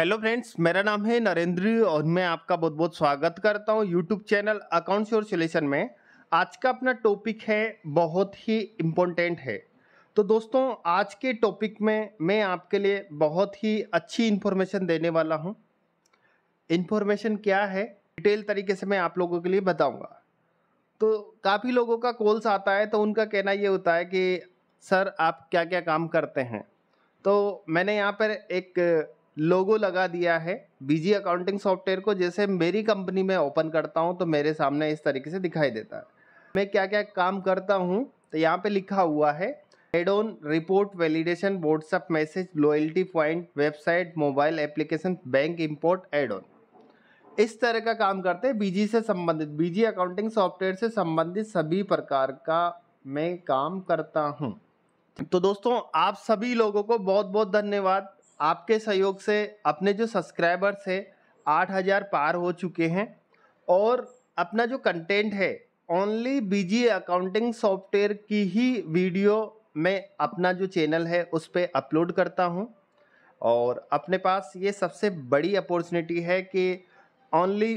hello friends मेरा नाम है नरेंद्र और मैं आपका बहुत बहुत स्वागत करता हूँ यूट्यूब चैनल अकाउंट्स और सोल्यूशन में आज का अपना टॉपिक है बहुत ही इम्पोर्टेंट है तो दोस्तों आज के टॉपिक में मैं आपके लिए बहुत ही अच्छी इन्फॉर्मेशन देने वाला हूँ इन्फॉर्मेशन क्या है डिटेल तरीके से मैं आप लोगों के लिए बताऊँगा तो काफ़ी लोगों का कॉल्स आता है तो उनका कहना ये होता है कि सर आप क्या क्या काम करते हैं तो मैंने यहाँ पर एक लोगो लगा दिया है बीजी अकाउंटिंग सॉफ्टवेयर को जैसे मेरी कंपनी में ओपन करता हूँ तो मेरे सामने इस तरीके से दिखाई देता है मैं क्या क्या काम करता हूँ तो यहाँ पे लिखा हुआ है head on report validation WhatsApp message loyalty point website mobile application bank import add on इस तरह का काम करते हैं बीजी से संबंधित बीजी अकाउंटिंग सॉफ्टवेयर से संबंधित सभी प्रकार का मैं काम करता हूँ तो दोस्तों आप सभी लोगों को बहुत बहुत धन्यवाद आपके सहयोग से अपने जो सब्सक्राइबर्स है आठ हज़ार पार हो चुके हैं और अपना जो कंटेंट है ओनली बीजी अकाउंटिंग सॉफ्टवेयर की ही वीडियो मैं अपना जो चैनल है उस पर अपलोड करता हूँ और अपने पास ये सबसे बड़ी अपॉर्चुनिटी है कि ओनली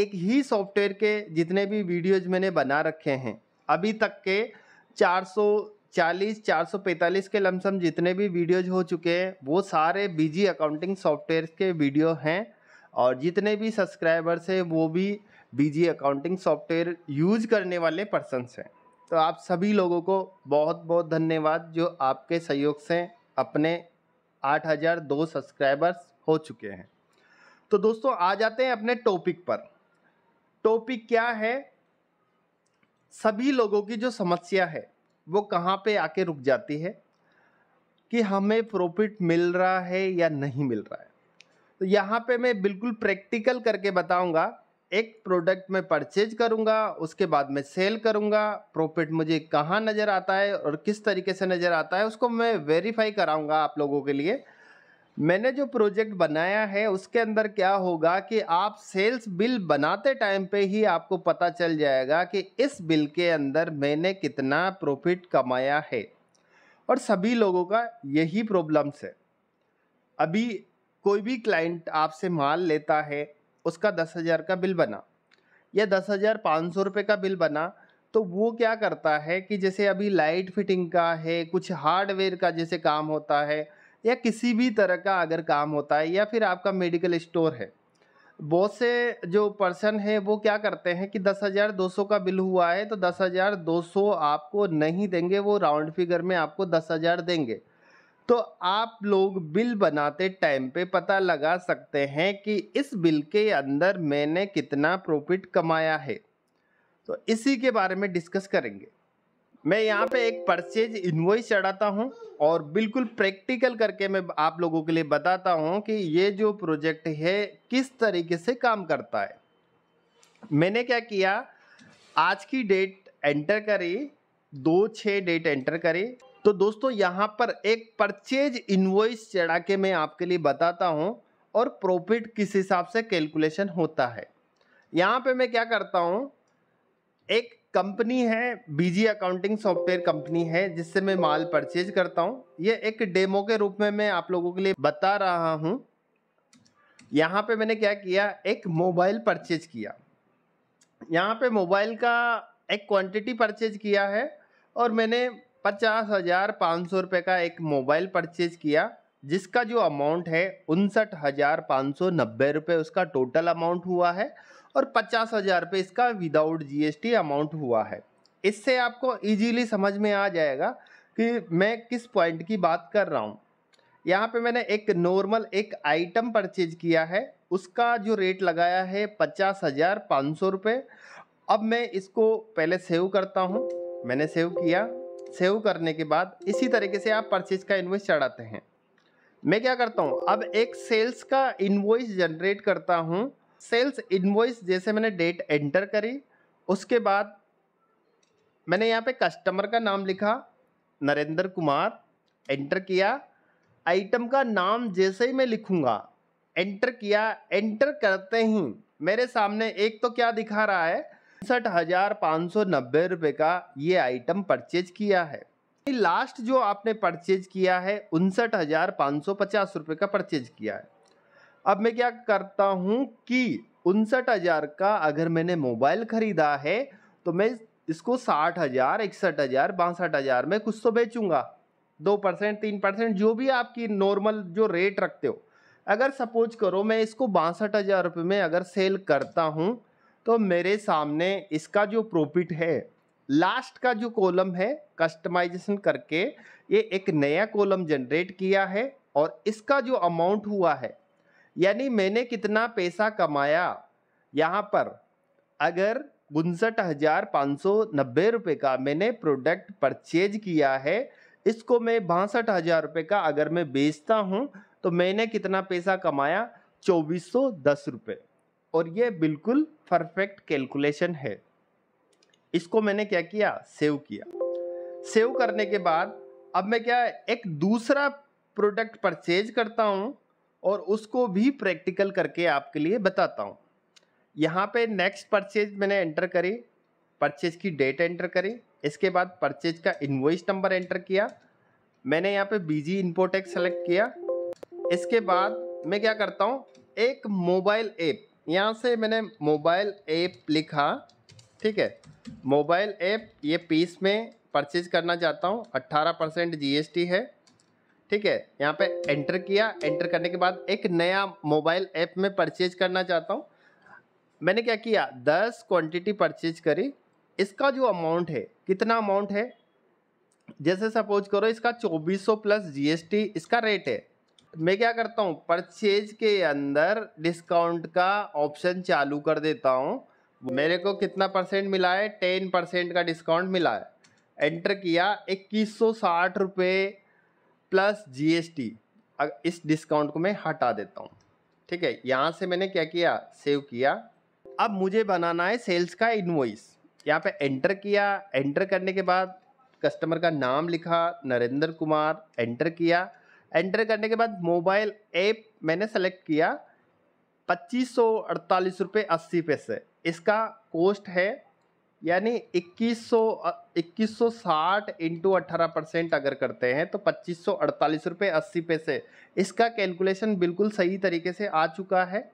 एक ही सॉफ्टवेयर के जितने भी वीडियोज मैंने बना रखे हैं अभी तक के 400 चालीस चार सौ पैंतालीस के लमसम जितने भी वीडियोज हो चुके हैं वो सारे बिजी अकाउंटिंग सॉफ्टवेयर के वीडियो हैं और जितने भी सब्सक्राइबर्स हैं वो भी बिजी अकाउंटिंग सॉफ्टवेयर यूज करने वाले पर्सनस हैं तो आप सभी लोगों को बहुत बहुत धन्यवाद जो आपके सहयोग से अपने 8002 सब्सक्राइबर्स हो चुके हैं तो दोस्तों आ जाते हैं अपने टॉपिक पर टॉपिक क्या है सभी लोगों की जो समस्या है वो कहाँ पे आके रुक जाती है कि हमें प्रॉफिट मिल रहा है या नहीं मिल रहा है तो यहाँ पे मैं बिल्कुल प्रैक्टिकल करके बताऊँगा एक प्रोडक्ट में परचेज करूँगा उसके बाद मैं सेल करूँगा प्रॉफिट मुझे कहाँ नज़र आता है और किस तरीके से नज़र आता है उसको मैं वेरीफाई कराऊँगा आप लोगों के लिए मैंने जो प्रोजेक्ट बनाया है उसके अंदर क्या होगा कि आप सेल्स बिल बनाते टाइम पे ही आपको पता चल जाएगा कि इस बिल के अंदर मैंने कितना प्रॉफिट कमाया है और सभी लोगों का यही प्रॉब्लम्स है अभी कोई भी क्लाइंट आपसे माल लेता है उसका दस हज़ार का बिल बना या दस हज़ार पाँच सौ रुपये का बिल बना तो वो क्या करता है कि जैसे अभी लाइट फिटिंग का है कुछ हार्डवेयर का जैसे काम होता है या किसी भी तरह का अगर काम होता है या फिर आपका मेडिकल स्टोर है बहुत से जो पर्सन है वो क्या करते हैं कि दस हज़ार दो सौ का बिल हुआ है तो दस हज़ार दो सौ आपको नहीं देंगे वो राउंड फिगर में आपको दस हज़ार देंगे तो आप लोग बिल बनाते टाइम पे पता लगा सकते हैं कि इस बिल के अंदर मैंने कितना प्रॉफिट कमाया है तो इसी के बारे में डिस्कस करेंगे मैं यहाँ पे एक परचेज इन्वॉइस चढ़ाता हूँ और बिल्कुल प्रैक्टिकल करके मैं आप लोगों के लिए बताता हूँ कि ये जो प्रोजेक्ट है किस तरीके से काम करता है मैंने क्या किया आज की डेट एंटर करी दो छः डेट एंटर करी तो दोस्तों यहाँ पर एक परचेज इन्वॉइस चढ़ा के मैं आपके लिए बताता हूँ और प्रॉफिट किस हिसाब से कैलकुलेशन होता है यहाँ पर मैं क्या करता हूँ एक कंपनी है बीजी अकाउंटिंग सॉफ्टवेयर कंपनी है जिससे मैं माल परचेज करता हूँ ये एक डेमो के रूप में मैं आप लोगों के लिए बता रहा हूँ यहाँ पे मैंने क्या किया एक मोबाइल परचेज किया यहाँ पे मोबाइल का एक क्वांटिटी परचेज किया है और मैंने पचास हज़ार पाँच सौ रुपये का एक मोबाइल परचेज किया जिसका जो अमाउंट है उनसठ हज़ार पाँच सौ नब्बे रुपये उसका टोटल अमाउंट हुआ है और पचास हज़ार रुपये इसका विदाउट जीएसटी अमाउंट हुआ है इससे आपको इजीली समझ में आ जाएगा कि मैं किस पॉइंट की बात कर रहा हूँ यहाँ पे मैंने एक नॉर्मल एक आइटम परचेज किया है उसका जो रेट लगाया है पचास हज़ार पाँच सौ रुपये अब मैं इसको पहले सेव करता हूँ मैंने सेव किया सेव करने के बाद इसी तरीके से आप परचेज का इन्वेस्ट चढ़ाते हैं मैं क्या करता हूँ अब एक सेल्स का इन्वॉइस जनरेट करता हूँ सेल्स इन्वॉइस जैसे मैंने डेट एंटर करी उसके बाद मैंने यहाँ पे कस्टमर का नाम लिखा नरेंद्र कुमार एंटर किया आइटम का नाम जैसे ही मैं लिखूँगा एंटर किया एंटर करते ही मेरे सामने एक तो क्या दिखा रहा है उनसठ हज़ार पाँच सौ नब्बे रुपये का ये आइटम परचेज किया है लास्ट जो आपने परचेज किया है उनसठ हज़ार पाँच सौ पचास रुपये का परचेज किया है अब मैं क्या करता हूँ कि उनसठ हज़ार का अगर मैंने मोबाइल ख़रीदा है तो मैं इसको साठ हज़ार इकसठ हज़ार बासठ हज़ार में कुछ तो बेचूँगा दो परसेंट तीन परसेंट जो भी आपकी नॉर्मल जो रेट रखते हो अगर सपोज करो मैं इसको बासठ हज़ार रुपये में अगर सेल करता हूँ तो मेरे सामने इसका जो प्रॉफिट है लास्ट का जो कॉलम है कस्टमाइजेशन करके ये एक नया कॉलम जनरेट किया है और इसका जो अमाउंट हुआ है यानी मैंने कितना पैसा कमाया यहाँ पर अगर उनसठ हज़ार पाँच सौ नब्बे रुपये का मैंने प्रोडक्ट परचेज किया है इसको मैं बासठ हज़ार रुपये का अगर मैं बेचता हूँ तो मैंने कितना पैसा कमाया चौबीस सौ दस रुपये और ये बिल्कुल परफेक्ट कैलकुलेशन है इसको मैंने क्या किया सेव किया सेव करने के बाद अब मैं क्या एक दूसरा प्रोडक्ट परचेज करता हूँ और उसको भी प्रैक्टिकल करके आपके लिए बताता हूँ यहाँ पे नेक्स्ट परचेज मैंने एंटर करी परचेज की डेट एंटर करी इसके बाद परचेज का इन्वॉइस नंबर एंटर किया मैंने यहाँ पे बीजी इंपोर्ट एक्स सेलेक्ट किया इसके बाद मैं क्या करता हूँ एक मोबाइल ऐप यहाँ से मैंने मोबाइल ऐप लिखा ठीक है मोबाइल ऐप ये पीस में परचेज करना चाहता हूँ 18 परसेंट जी है ठीक है यहाँ पे एंटर किया एंटर करने के बाद एक नया मोबाइल ऐप में परचेज करना चाहता हूँ मैंने क्या किया दस क्वांटिटी परचेज करी इसका जो अमाउंट है कितना अमाउंट है जैसे सपोज करो इसका 2400 प्लस जीएसटी इसका रेट है मैं क्या करता हूँ परचेज के अंदर डिस्काउंट का ऑप्शन चालू कर देता हूँ मेरे को कितना परसेंट मिला है टेन परसेंट का डिस्काउंट मिला है एंटर किया इक्कीस सौ साठ रुपये प्लस जीएसटी इस डिस्काउंट को मैं हटा देता हूँ ठीक है यहाँ से मैंने क्या किया सेव किया अब मुझे बनाना है सेल्स का इन्वॉइस यहाँ पे एंटर किया एंटर करने के बाद कस्टमर का नाम लिखा नरेंद्र कुमार एंटर किया एंटर करने के बाद मोबाइल ऐप मैंने सेलेक्ट किया पच्चीस सौ अड़तालीस रुपये अस्सी पैसे इसका कोस्ट है यानी 2100 2160 इंटू अट्ठारह परसेंट अगर करते हैं तो पच्चीस सौ अड़तालीस रुपये अस्सी पैसे इसका कैलकुलेशन बिल्कुल सही तरीके से आ चुका है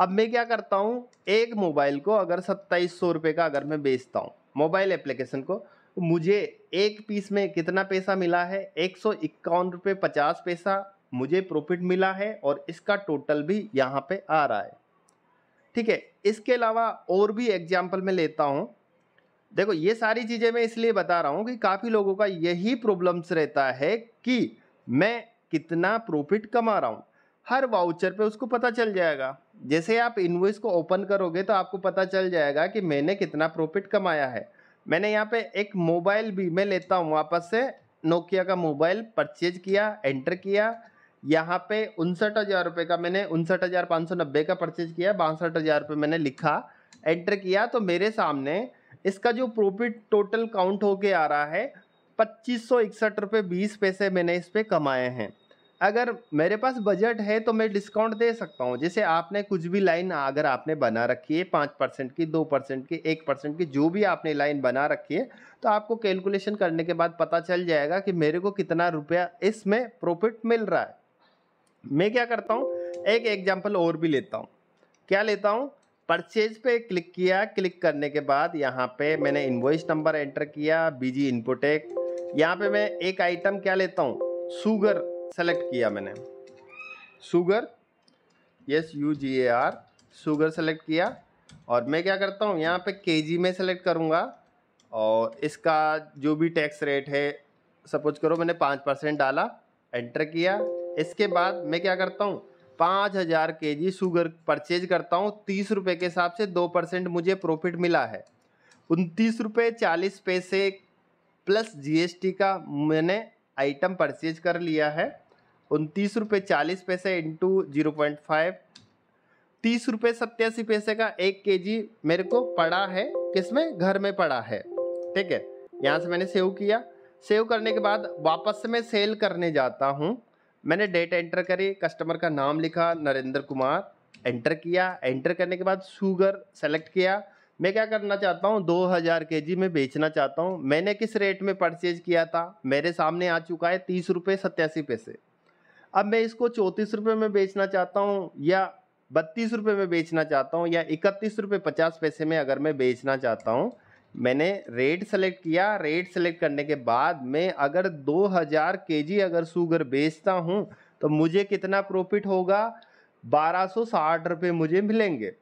अब मैं क्या करता हूँ एक मोबाइल को अगर सत्ताईस सौ रुपये का अगर मैं बेचता हूँ मोबाइल एप्लीकेशन को तो मुझे एक पीस में कितना पैसा मिला है एक सौ इक्यावन रुपये पचास पैसा मुझे प्रॉफिट मिला है और इसका टोटल भी यहाँ पे आ रहा है ठीक है इसके अलावा और भी एग्जाम्पल मैं लेता हूँ देखो ये सारी चीज़ें मैं इसलिए बता रहा हूँ कि काफ़ी लोगों का यही प्रॉब्लम्स रहता है कि मैं कितना प्रॉफिट कमा रहा हूँ हर वाउचर पे उसको पता चल जाएगा जैसे आप इनवॉइस को ओपन करोगे तो आपको पता चल जाएगा कि मैंने कितना प्रॉफिट कमाया है मैंने यहाँ पे एक मोबाइल भी मैं लेता हूँ वापस से नोकिया का मोबाइल परचेज किया एंटर किया यहाँ पे उनसठ हज़ार रुपये का मैंने उनसठ हज़ार पाँच सौ नब्बे का परचेज किया बासठ हज़ार रुपये मैंने लिखा एंटर किया तो मेरे सामने इसका जो प्रॉफिट टोटल काउंट होके आ रहा है पच्चीस सौ इकसठ रुपये बीस पैसे मैंने इस पर कमाए हैं अगर मेरे पास बजट है तो मैं डिस्काउंट दे सकता हूँ जैसे आपने कुछ भी लाइन अगर आपने बना रखी है पाँच परसेंट की दो परसेंट की एक परसेंट की जो भी आपने लाइन बना रखी है तो आपको कैलकुलेशन करने के बाद पता चल जाएगा कि मेरे को कितना रुपया इसमें प्रॉफिट मिल रहा है मैं क्या करता हूँ एक एग्जाम्पल और भी लेता हूँ क्या लेता हूँ परचेज पे क्लिक किया क्लिक करने के बाद यहाँ पे मैंने इन्वॉइस नंबर एंटर किया बीजी इनपुटेक यहाँ पे मैं एक आइटम क्या लेता हूँ शुगर सेलेक्ट किया मैंने sugar S U G A R sugar select किया और मैं क्या करता हूँ यहाँ पे केजी में सेलेक्ट करूँगा और इसका जो भी टैक्स रेट है सपोज करो मैंने पाँच परसेंट डाला एंटर किया इसके बाद मैं क्या करता हूँ पाँच हज़ार के जी शुगर परचेज करता हूँ तीस रुपये के हिसाब से दो परसेंट मुझे प्रॉफिट मिला है उनतीस रुपये चालीस पैसे प्लस जीएसटी का मैंने आइटम परचेज कर लिया है उनतीस रुपये चालीस पैसे इंटू जीरो पॉइंट फाइव तीस रुपये सत्यासी पैसे का एक के जी मेरे को पड़ा है किसमें घर में पड़ा है ठीक है यहाँ से मैंने सेव किया सेव करने के बाद वापस से मैं सेल करने जाता हूँ मैंने डेट एंटर करी कस्टमर का नाम लिखा नरेंद्र कुमार एंटर किया एंटर करने के बाद शुगर सेलेक्ट किया मैं क्या करना चाहता हूँ दो हज़ार के जी में बेचना चाहता हूँ मैंने किस रेट में परचेज किया था मेरे सामने आ चुका है तीस रुपये सत्यासी पैसे अब मैं इसको चौंतीस रुपये में बेचना चाहता हूँ या बत्तीस रुपये में बेचना चाहता हूँ या इकतीस रुपये पचास पैसे में अगर मैं बेचना चाहता हूँ मैंने रेट सेलेक्ट किया रेट सेलेक्ट करने के बाद मैं अगर 2000 हज़ार अगर शुगर बेचता हूँ तो मुझे कितना प्रॉफिट होगा बारह सौ साठ रुपये मुझे मिलेंगे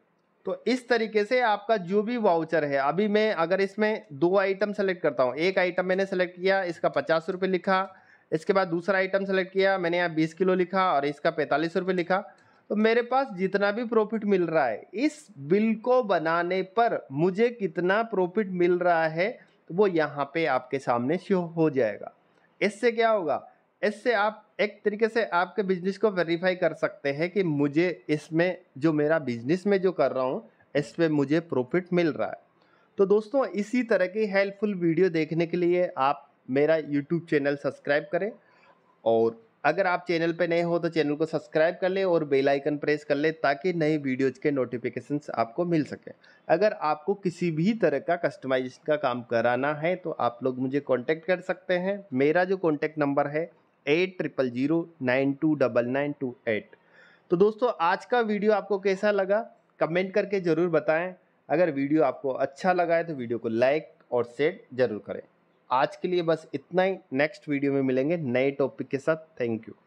तो इस तरीके से आपका जो भी वाउचर है अभी मैं अगर इसमें दो आइटम सेलेक्ट करता हूँ एक आइटम मैंने सेलेक्ट किया इसका पचास रुपये लिखा इसके बाद दूसरा आइटम सेलेक्ट किया मैंने यहाँ बीस किलो लिखा और इसका पैंतालीस रुपये लिखा तो मेरे पास जितना भी प्रॉफिट मिल रहा है इस बिल को बनाने पर मुझे कितना प्रॉफिट मिल रहा है तो वो यहाँ पे आपके सामने शो हो जाएगा इससे क्या होगा इससे आप एक तरीके से आपके बिजनेस को वेरीफाई कर सकते हैं कि मुझे इसमें जो मेरा बिजनेस में जो कर रहा हूँ इस पर मुझे प्रॉफिट मिल रहा है तो दोस्तों इसी तरह की हेल्पफुल वीडियो देखने के लिए आप मेरा यूट्यूब चैनल सब्सक्राइब करें और अगर आप चैनल पे नए हो तो चैनल को सब्सक्राइब कर लें और बेल आइकन प्रेस कर लें ताकि नई वीडियोज के नोटिफिकेशन आपको मिल सके अगर आपको किसी भी तरह का कस्टमाइजेशन का काम कराना है तो आप लोग मुझे कॉन्टैक्ट कर सकते हैं मेरा जो कॉन्टैक्ट नंबर है eight triple zero nine two double nine two eight तो दोस्तों आज का वीडियो आपको कैसा लगा कमेंट करके ज़रूर बताएं अगर वीडियो आपको अच्छा लगा है तो वीडियो को लाइक और शेयर ज़रूर करें आज के लिए बस इतना ही नेक्स्ट वीडियो में मिलेंगे नए टॉपिक के साथ थैंक यू